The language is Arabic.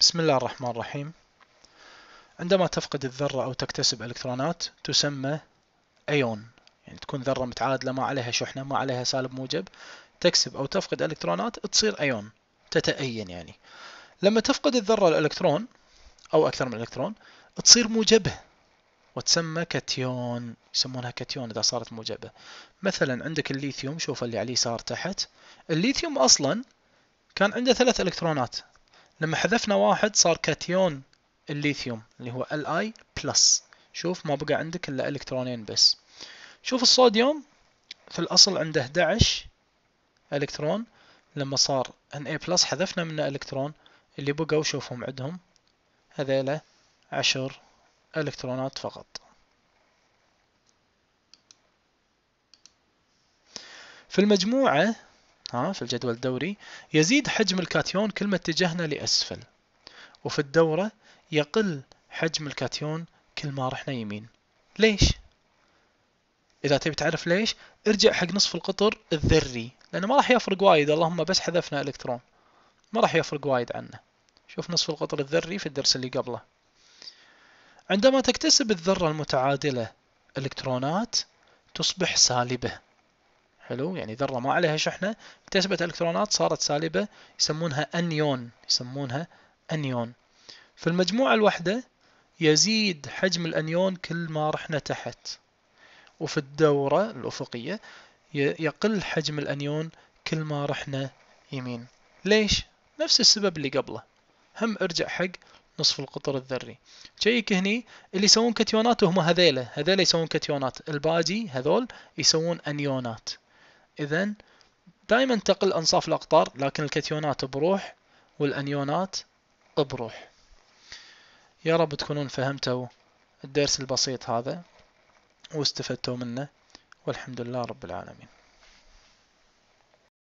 بسم الله الرحمن الرحيم عندما تفقد الذرة أو تكتسب إلكترونات تسمى أيون يعني تكون ذرة متعادلة ما عليها شحنة ما عليها سالب موجب تكسب أو تفقد إلكترونات تصير أيون تتأين يعني لما تفقد الذرة الإلكترون أو أكثر من إلكترون تصير موجبة وتسمى كاتيون يسمونها كاتيون إذا صارت موجبة مثلا عندك الليثيوم شوف اللي على اليسار تحت الليثيوم أصلا كان عنده ثلاث إلكترونات لما حذفنا واحد صار كاتيون الليثيوم اللي هو Li بلس شوف ما بقى عندك الا الكترونين بس شوف الصوديوم في الاصل عنده 11 الكترون لما صار Na بلس حذفنا منه الكترون اللي بقوا شوفهم عندهم هذيلا عشر الكترونات فقط في المجموعة ها في الجدول الدوري يزيد حجم الكاتيون كل ما اتجهنا لأسفل وفي الدورة يقل حجم الكاتيون كل ما رحنا يمين ليش؟ إذا تبي تعرف ليش ارجع حق نصف القطر الذري لأنه ما راح يفرق وايد اللهم بس حذفنا إلكترون ما راح يفرق وايد عنه شوف نصف القطر الذري في الدرس اللي قبله عندما تكتسب الذرة المتعادلة إلكترونات تصبح سالبة حلو يعني ذرة ما عليها شحنة اكتسبت الكترونات صارت سالبة يسمونها انيون يسمونها انيون في المجموعة الواحدة يزيد حجم الانيون كل ما رحنا تحت وفي الدورة الأفقية يقل حجم الانيون كل ما رحنا يمين ليش؟ نفس السبب اللي قبله هم ارجع حق نصف القطر الذري شيك هني اللي يسوون كتيونات هم هذيله هذيله يسوون كتيونات الباجي هذول يسوون انيونات إذا دائما تقل أنصاف الأقطار لكن الكاتيونات بروح والأنيونات بروح يا رب تكونون فهمتوا الدرس البسيط هذا واستفدتوا منه والحمد لله رب العالمين